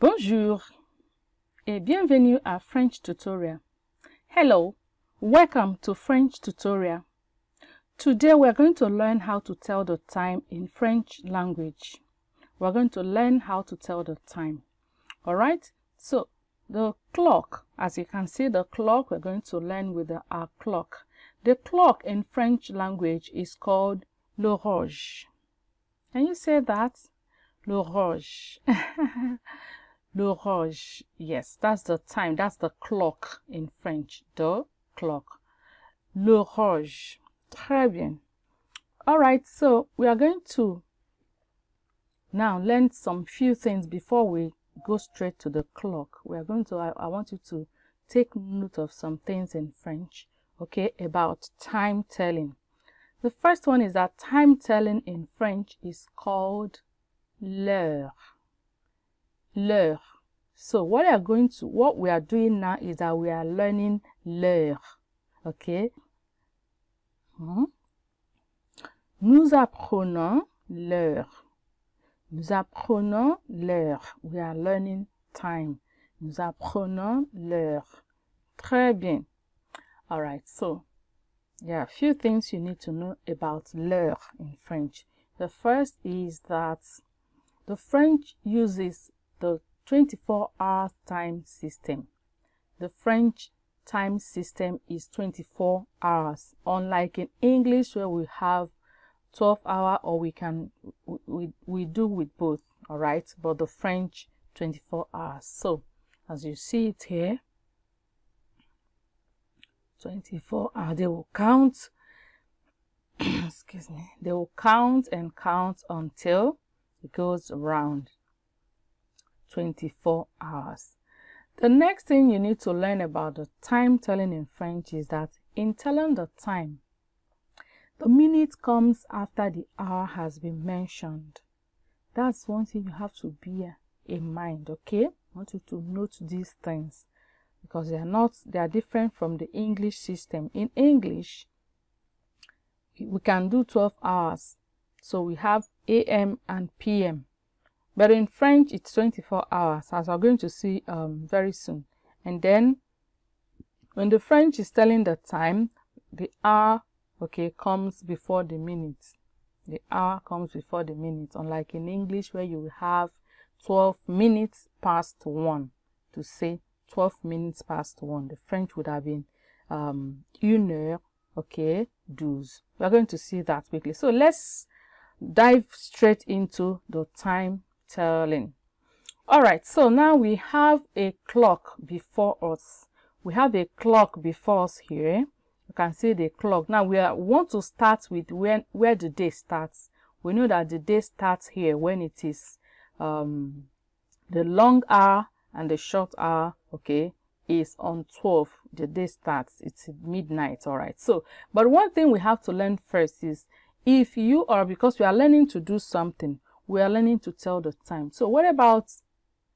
Bonjour et bienvenue à French Tutorial. Hello, welcome to French Tutorial. Today we're going to learn how to tell the time in French language. We're going to learn how to tell the time. Alright, so the clock, as you can see the clock, we're going to learn with the our clock. The clock in French language is called l'horloge. Can you say that? L'horloge. l'horloge. Yes, that's the time. That's the clock in French. The clock. L'horloge. Très bien. All right, so we are going to now learn some few things before we go straight to the clock. We are going to, I, I want you to take note of some things in French, okay, about time telling. The first one is that time telling in French is called l'heure l'heure. So what we are going to, what we are doing now is that we are learning l'heure. Okay. Hmm? Nous apprenons l'heure. Nous apprenons l'heure. We are learning time. Nous apprenons l'heure. Très bien. All right. So there are a few things you need to know about l'heure in French. The first is that the French uses the 24 hour time system. The French time system is 24 hours, unlike in English where we have 12 hour or we can we, we do with both, all right? But the French 24 hours. So, as you see it here, 24 hours, they will count, excuse me, they will count and count until it goes round. 24 hours. The next thing you need to learn about the time telling in French is that in telling the time, the minute comes after the hour has been mentioned. That's one thing you have to bear in mind, okay? I want you to note these things because they are not they are different from the English system. In English, we can do 12 hours. So we have AM and PM. But in French, it's 24 hours, as we're going to see um, very soon. And then when the French is telling the time, the hour, okay, comes before the minutes. The hour comes before the minutes, unlike in English where you have 12 minutes past 1 to say 12 minutes past 1. The French would have been um, une heure, okay, douze. We're going to see that quickly. So let's dive straight into the time telling. All right, so now we have a clock before us. We have a clock before us here. You can see the clock. Now we are, want to start with when where the day starts. We know that the day starts here when it is um, the long hour and the short hour, okay, is on 12. The day starts. It's midnight, all right. So, but one thing we have to learn first is if you are, because we are learning to do something, we are learning to tell the time. So what about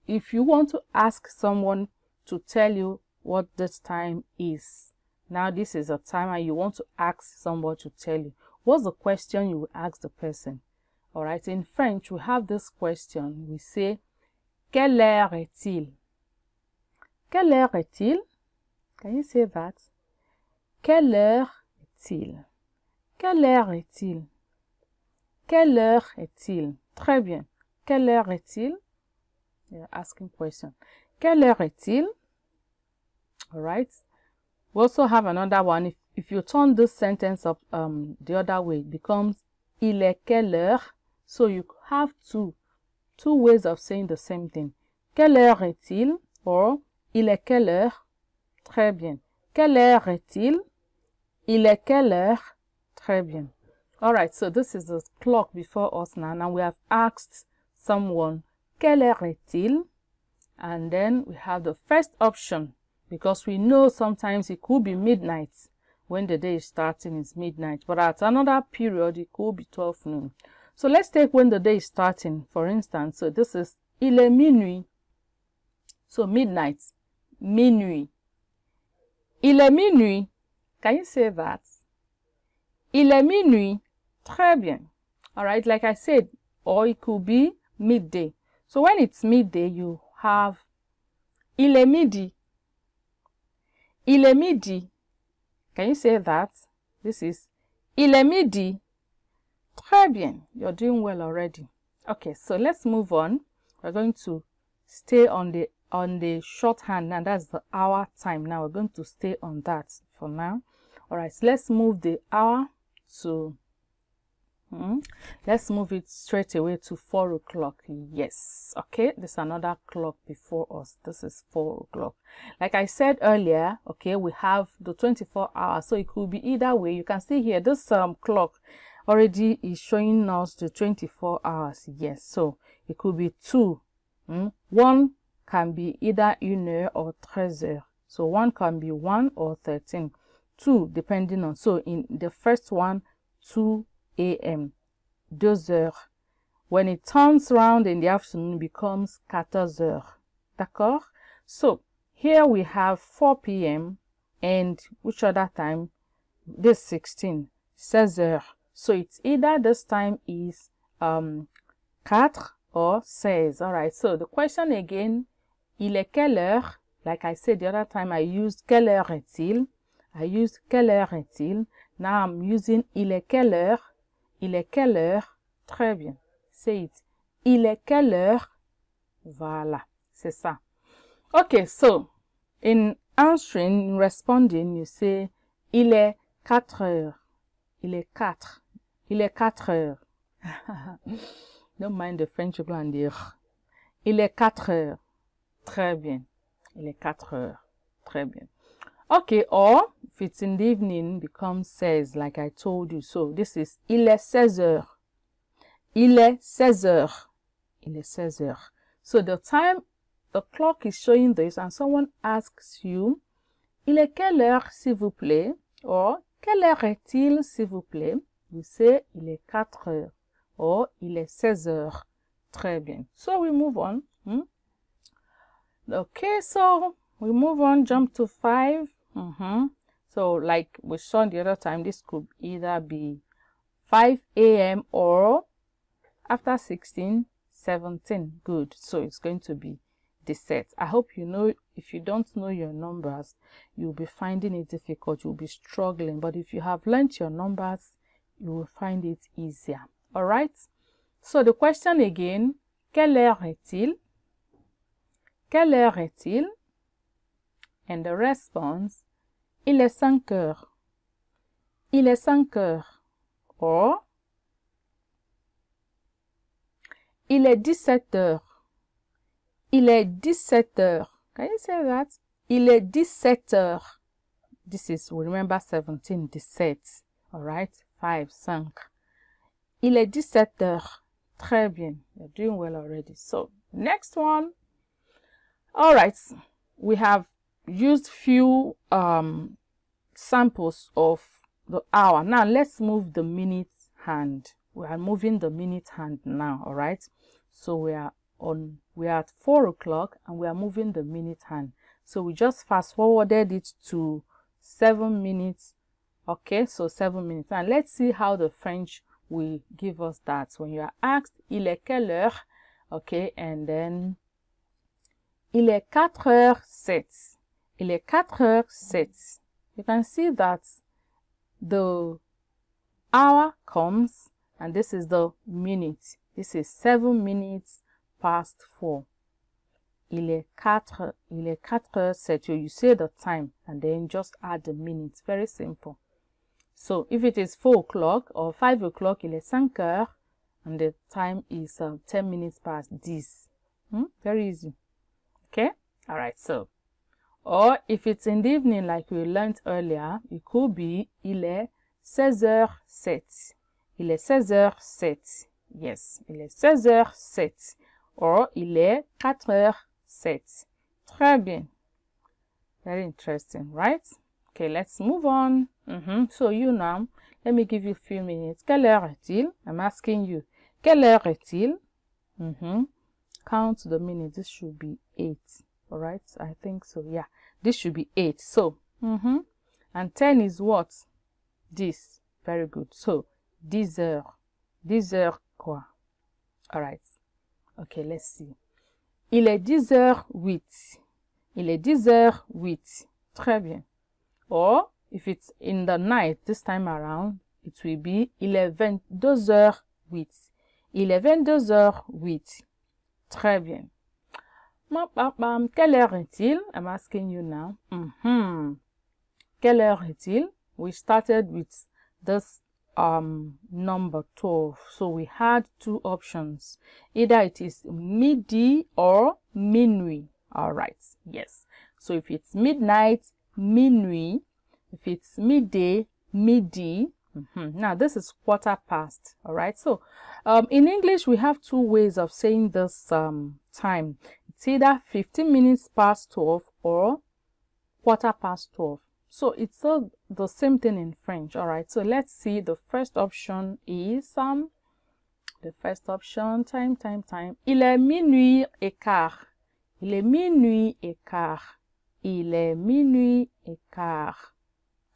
if you want to ask someone to tell you what this time is? Now this is a time and you want to ask someone to tell you. What's the question you will ask the person? All right, in French, we have this question. We say, Quelle heure est-il? Quelle heure est-il? Can you say that? Quelle heure est-il? Quelle heure est-il? Quelle heure est-il? Très bien. Quelle heure est-il? asking question. Quelle heure est-il? All right. We also have another one. If, if you turn this sentence up um, the other way, it becomes il est quelle heure? So you have two, two ways of saying the same thing. Quelle heure est-il? Or il est quelle heure? Très bien. Quelle heure est-il? Il est quelle heure? Très bien. All right, so this is the clock before us now. Now we have asked someone, quelle heure est-il? And then we have the first option because we know sometimes it could be midnight when the day is starting is midnight. But at another period, it could be 12 noon. So let's take when the day is starting, for instance. So this is il est minuit. So midnight, minuit. Il est minuit. Can you say that? Il est minuit. Très bien. All right, like I said, or it could be midday. So when it's midday, you have il est midi. Il est midi. Can you say that? This is il est midi. Très bien. You're doing well already. Okay, so let's move on. We're going to stay on the on the shorthand and that's the hour time now we're going to stay on that for now all right so let's move the hour to Hmm. Let's move it straight away to 4 o'clock. Yes. Okay. There's another clock before us. This is 4 o'clock. Like I said earlier, okay, we have the 24 hours. So it could be either way. You can see here this um, clock already is showing us the 24 hours. Yes. So it could be 2. Hmm. 1 can be either une heure or 13 heures. So 1 can be 1 or 13. 2 depending on. So in the first one, 2 a.m. heures. When it turns round in the afternoon, becomes 14 heures. D'accord? So here we have 4 p.m. and which other time? This 16, 16 heures. So it's either this time is um, 4 or 16. All right. So the question again, il est quelle heure? Like I said the other time, I used quelle heure est-il? I used quelle heure est-il? Now I'm using il est quelle heure? Il est quelle heure Très bien. Say it. Il est quelle heure Voilà, c'est ça. Okay, so in answering, in responding, you say il est quatre heures. Il est 4. Il est quatre heures. Don't mind the French people Il est quatre heures. Très bien. Il est quatre heures. Très bien. Okay, or if it's in the evening, becomes says, like I told you. So this is il est 16 heures. Il est 16 heures. Il est 16 heures. So the time, the clock is showing this and someone asks you, il est quelle heure s'il vous plaît? Or, quelle heure est-il s'il vous plaît? Vous savez, il est 4 heures. Or, il est 16 heures. Très bien. So we move on. Hmm? Okay, so we move on, jump to 5. Mm -hmm. So like we saw the other time, this could either be 5 a.m. or after 16, 17. Good. So it's going to be the set. I hope you know, if you don't know your numbers, you'll be finding it difficult. You'll be struggling. But if you have learnt your numbers, you will find it easier. All right. So the question again, quelle heure est-il? Quelle heure est-il? and the response Il est cinq heures. Il est cinq heures. Or Il est dix-sept heures. Il est dix-sept heures. Can you say that? Il est dix-sept heures. This is, remember 17, 17. Alright? 5, 5. Il est 17 heures. Très bien. You're doing well already. So, next one. Alright. We have used few um, samples of the hour. Now let's move the minute hand. We are moving the minute hand now, all right? So we are on we are at four o'clock and we are moving the minute hand. So we just fast forwarded it to seven minutes. Okay, so seven minutes. And let's see how the French will give us that. When you are asked, il est quelle heure? Okay, and then il est quatre heures sept. Il est 4 heures 7 You can see that the hour comes and this is the minute. This is 7 minutes past 4. Il est 4, il est 4 heures 7. You say the time and then just add the minutes. Very simple. So if it is 4 o'clock or 5 o'clock, il est 5 heures and the time is uh, 10 minutes past this. Hmm? Very easy. Okay? All right. So or if it's in the evening like we learned earlier, it could be il est 16h07. Il est 16h07. Yes, il est 16h07. Or il est 4h07. Très bien. Very interesting, right? Okay, let's move on. Mm -hmm. So you now, let me give you a few minutes. Quelle heure est-il? I'm asking you. Quelle heure est-il? Mm -hmm. Count the minutes. This should be 8 all right i think so yeah this should be eight so mm -hmm. and 10 is what this very good so 10 heures 10 heures quoi all right okay let's see il est 10 heures 8 il est 10 heures 8 très bien or if it's in the night this time around it will be il est 22 heures 8 il est 22 heures 8 très bien Bam, bam, bam. Quelle heure est-il? I'm asking you now. Mm -hmm. Quelle heure est-il? We started with this um, number 12. So we had two options. Either it is midi or minuit. All right. Yes. So if it's midnight, minuit. If it's midday, midi. Mm -hmm. Now this is quarter past. All right. So um, in English, we have two ways of saying this um, time. It's either 15 minutes past 12 or quarter past 12. So it's all the same thing in French. All right. So let's see. The first option is um, the first option time, time, time. Il est minuit et quart. Il est minuit et quart. Il est minuit et quart.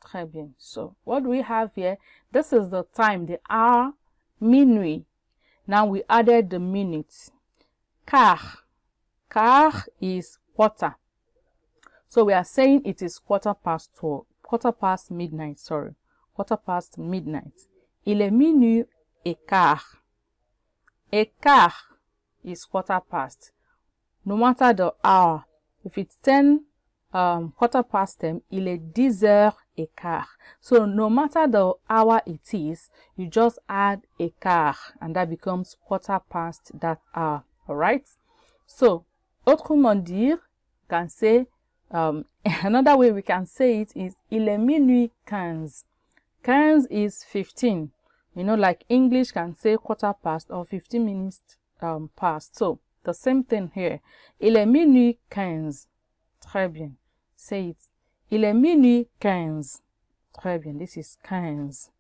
Très bien. So what do we have here? This is the time, the hour, minuit. Now we added the minutes. quart. Car is quarter. So we are saying it is quarter past 12, quarter past midnight, sorry, quarter past midnight. Il est minuit et quart. Et car is quarter past. No matter the hour, if it's 10, um, quarter past 10, il est 10 heures et quart. So no matter the hour it is, you just add a car and that becomes quarter past that hour, alright? So Autrement dire, can say um, another way we can say it is il est minuit quinze. Quinze is fifteen. You know, like English can say quarter past or fifteen minutes um, past. So the same thing here. Il est minuit quinze. Très bien. Say it. Il est minuit quinze. Très bien. This is quinze.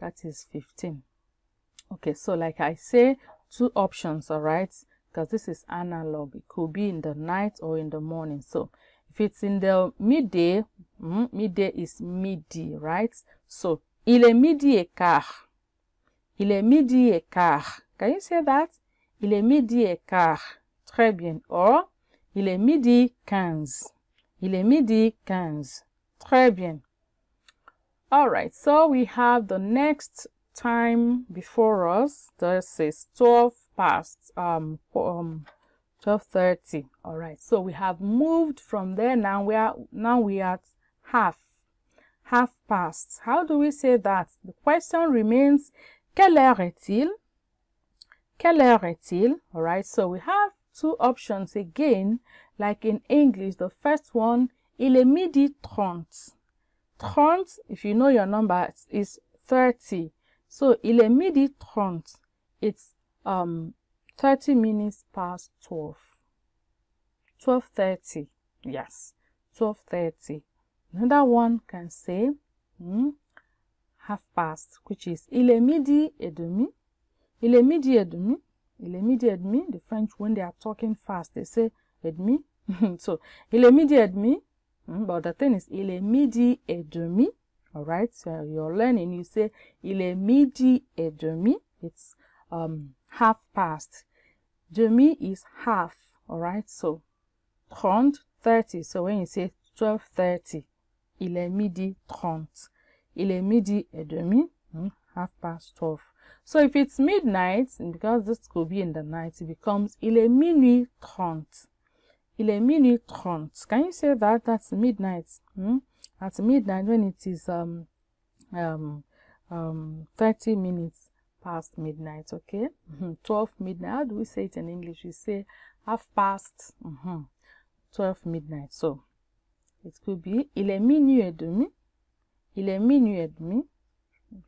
That is fifteen. Okay, so like I say, two options, all right? because this is analog. It could be in the night or in the morning. So if it's in the midday, mm, midday is midi, right? So il est midi et quart. Il est midi et quart. Can you say that? Il est midi et quart. Très bien. Or, il est midi quinze. Il est midi quinze. Très bien. All right, so we have the next time before us. This is 12 past um, um 12.30 all right so we have moved from there now we are now we are at half half past how do we say that the question remains quelle heure est-il quelle heure est-il all right so we have two options again like in english the first one il est midi trente trente if you know your number is 30 so il est midi trente it's um 30 minutes past 12 12.30 yes 12.30 another one can say hmm, half past which is il est midi et demi il est midi et demi il est midi et demi the french when they are talking fast they say et demi so il est midi et demi hmm, but the thing is il est midi et demi all right so you're learning you say il est midi et demi it's um half past. demi is half, all right? So, trente thirty. So when you say twelve thirty, il est midi trente. Il est midi et demi, hmm, half past twelve. So if it's midnight, because this could be in the night, it becomes il est minuit trente. Il est minuit trente. Can you say that? That's midnight. Hmm? At midnight when it is um, um, um, 30 minutes past midnight, okay? 12 mm-hmm. midnight. How do we say it in English? We say half past 12 mm-hmm, midnight. So, it could be il est minuit et demi. Il est minuit et demi.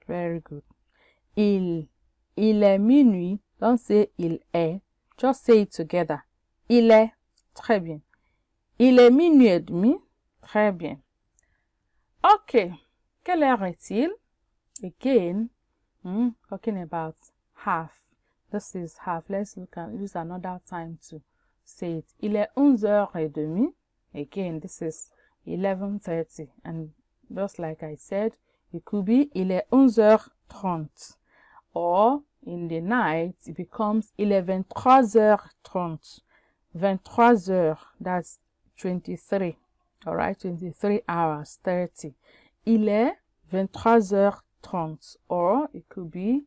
Very good. Il, il est minuit. Don't say il est. Just say it together. Il est. Très bien. Il est minuit et demi. Très bien. OK. Quelle heure est-il? Again, mm, talking about half this is half let's look at use another time to say it il est onze heures et demie. again this is 11.30 and just like I said it could be il est onze heures trente, or in the night it becomes il est vingt-trois heures trente. Vingt-trois heures. that's 23 all right 23 hours 30 il est vingt-trois heures. 30 or it could be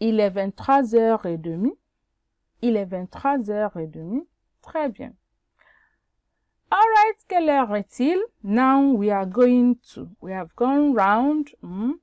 il est 23h30. Il est 23h30. Très bien. All right, quelle heure est-il? Now we are going to. We have gone round. Mm,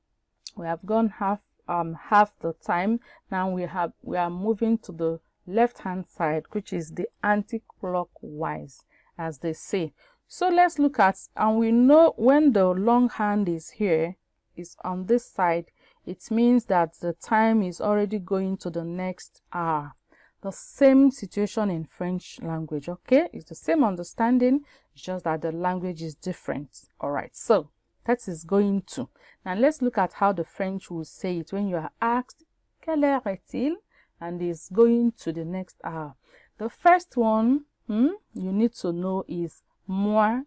we have gone half um half the time. Now we have we are moving to the left hand side, which is the anti-clockwise, as they say. So let's look at and we know when the long hand is here, is on this side, it means that the time is already going to the next hour. The same situation in French language, okay? It's the same understanding, just that the language is different. All right, so that is going to. Now let's look at how the French will say it when you are asked, quelle heure est-il? And is going to the next hour. The first one hmm, you need to know is moi,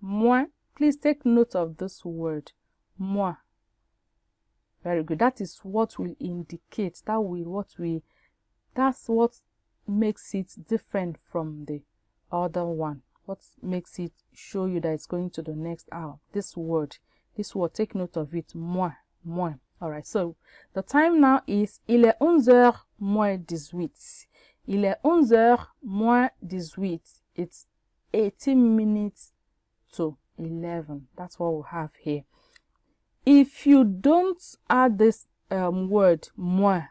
moi. Please take note of this word, moi. Very good. That is what will indicate, that will what we that's what makes it different from the other one. What makes it show you that it's going to the next hour? This word, this word, take note of it, moi, moi. All right, so the time now is il est onze heures moins dix huit. Il est onze heures moins dix huit. It's eighteen minutes to eleven. That's what we have here. If you don't add this um, word moins,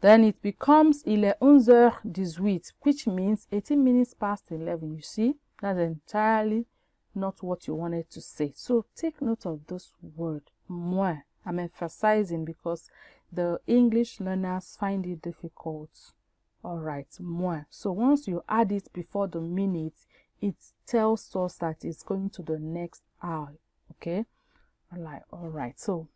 then it becomes il est 11h18, which means 18 minutes past 11. You see, that's entirely not what you wanted to say. So take note of this word, moi. I'm emphasizing because the English learners find it difficult. All right, moi. So once you add it before the minute, it tells us that it's going to the next hour. Okay like, all right. So,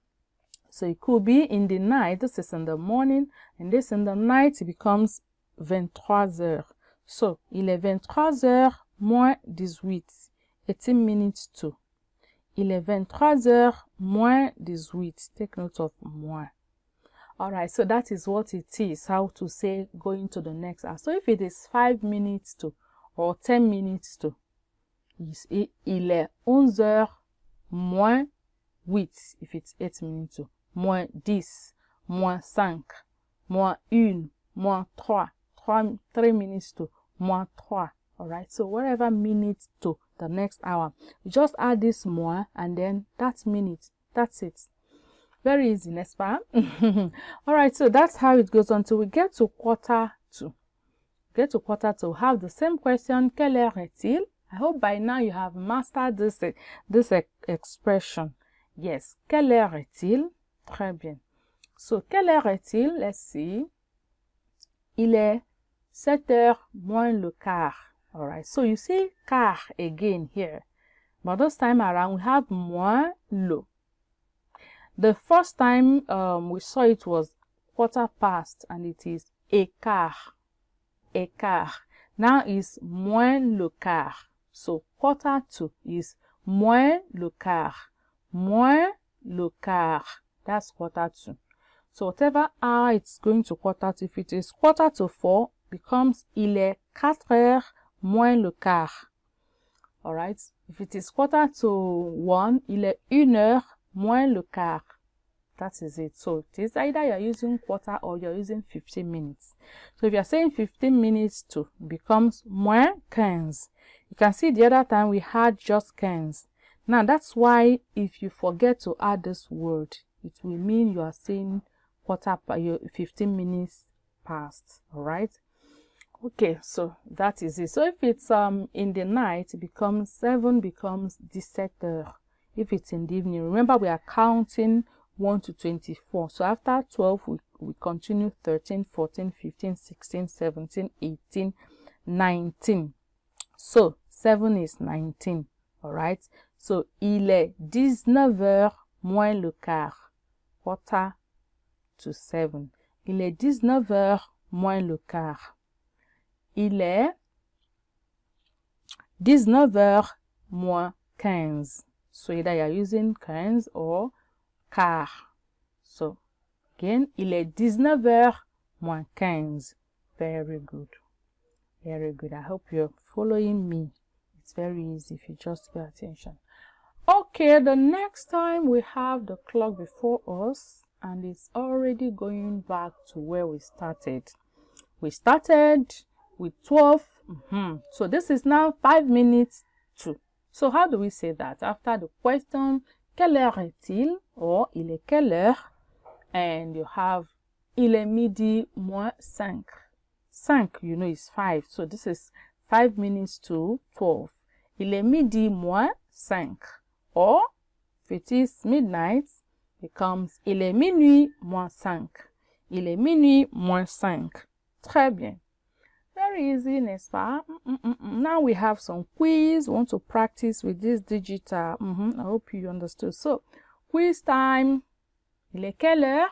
so it could be in the night. This is in the morning, and this in the night. It becomes 23 heures. So, il est 23 heures moins 18. 18 minutes to. Il est 23 heures moins 18. Take note of moins. Alright, so that is what it is, how to say going to the next hour. So if it is 5 minutes to or 10 minutes to, il est 11 heures moins 8 if it's 8 minutes to moins 10, moins 5, moins 1, moins 3, 3 minutes to, moins 3. Alright, so whatever minute to the next hour, you just add this more and then that minute. That's it. Very easy, Nespa. Alright, so that's how it goes until we get to quarter to. Get to quarter to have the same question, quelle heure est-il? I hope by now you have mastered this, this expression. Yes. Quelle heure est-il? Très bien. So, quelle heure est-il? Let's see. Il est 7 heures moins le quart. Alright. So, you see quart again here. But this time around, we have moins le. The first time um, we saw it was quarter past and it is écart. quart. Now it's moins le quart. So quarter to is moins le quart. moins le quart. That's quarter to. So whatever hour it's going to quarter to, if it is quarter to four, becomes il est quatre heures moins le quart. Alright? If it is quarter to one, il est une heure moins le quart. That is it. So it is either you're using quarter or you're using 15 minutes. So if you're saying 15 minutes to becomes moins quinze. You can see the other time we had just quinze. Now that's why if you forget to add this word, it will mean you are saying quarter Your 15 minutes past. All right. Okay, so that is it. So if it's um in the night, it becomes seven becomes 17 heures. If it's in the evening, remember we are counting 1 to 24. So after 12, we, we continue 13, 14, 15, 16, 17, 18, 19. So 7 is 19. All right. So, il est 19h moins le quart. Quarter to 7. Il est 19h moins le quart. Il est 19h moins 15. So either you're using 15 or quart. So again, il est 19h moins 15. Very good. Very good. I hope you're following me. It's very easy if you just pay attention. okay the next time we have the clock before us and it's already going back to where we started we started with 12 mm -hmm. so this is now five minutes to so how do we say that after the question quelle heure est-il or il est quelle heure and you have il est midi moins 5 5 you know is 5 so this is 5 minutes to 12 il est midi moins 5 or, if it is midnight, becomes il est minuit moins cinq. Il est minuit moins cinq. Très bien. Very easy, n'est-ce pas? Mm, mm -mm -mm. Now we have some quiz. We want to practice with this digital. -hmm. I hope you understood. So, quiz time. Il est quelle heure?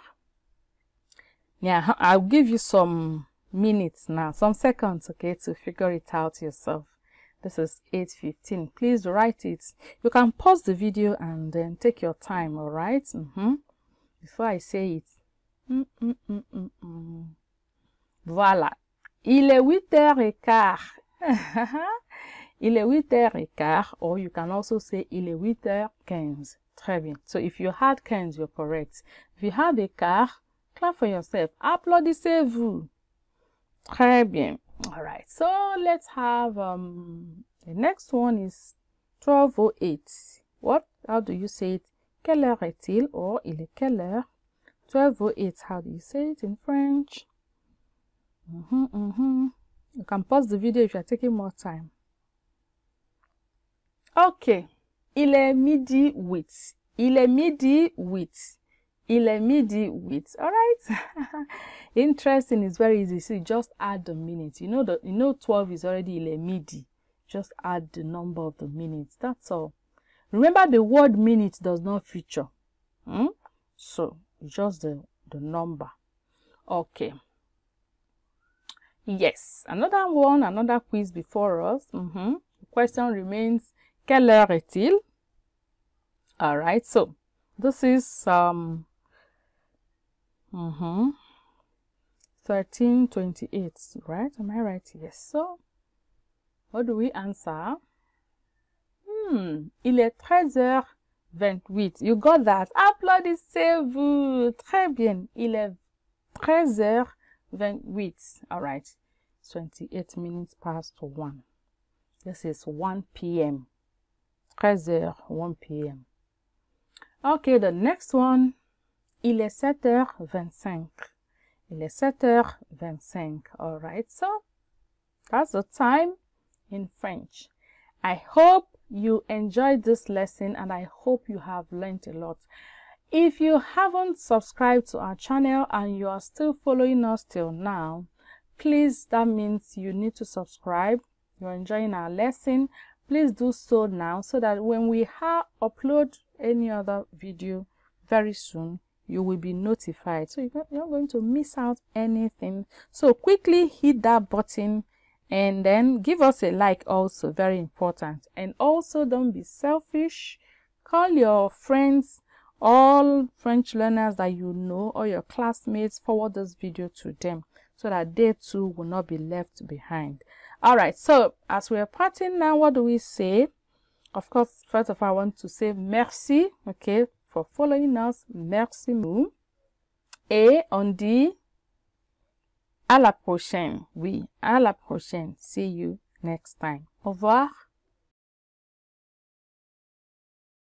Yeah, I'll give you some minutes now, some seconds, okay, to figure it out yourself. This is 8.15. Please write it. You can pause the video and then take your time, all right? Mm -hmm. Before I say it. Mm -mm voilà. Il est 8h15. il est 8 et quart. or you can also say il est 8h15. Très bien. So if you had 15, you're correct. If you have a car, clap for yourself. Applaudissez-vous. Très bien all right so let's have um the next one is 1208 what how do you say it quelle heure est-il or il est quelle heure 1208 how do you say it in french mm -hmm, mm -hmm. you can pause the video if you're taking more time okay il est midi 8 il est midi 8 Ilemidi with. All right. Interesting It's very easy. See, just add the minutes. You know the you know 12 is already Ilemidi. Just add the number of the minutes. That's all. Remember the word minute does not feature. Hmm? So just the, the number. Okay. Yes, another one, another quiz before us. Mm -hmm. The question remains, quelle heure est-il? All right, so this is um, Mm-hmm. 1328, right? Am I right? Yes. So, what do we answer? Hmm, il est 13 vingt 28 You got that? Applaudissez-vous. Très bien. Il est 13 vingt All right. 28 minutes past 1. This is 1 p.m. 13 heures 1 p.m. Okay, the next one Il est 7h25. Il est 7h25. All right, so that's the time in French. I hope you enjoyed this lesson and I hope you have learned a lot. If you haven't subscribed to our channel and you are still following us till now, please, that means you need to subscribe. You're enjoying our lesson. Please do so now so that when we upload any other video very soon, you will be notified so you're not going to miss out anything so quickly hit that button and then give us a like also very important and also don't be selfish call your friends all french learners that you know or your classmates forward this video to them so that they too will not be left behind all right so as we are parting now what do we say of course first of all i want to say merci okay for following us. Merci beaucoup. Et on dit à la prochaine. Oui, à la prochaine. See you next time. Au revoir.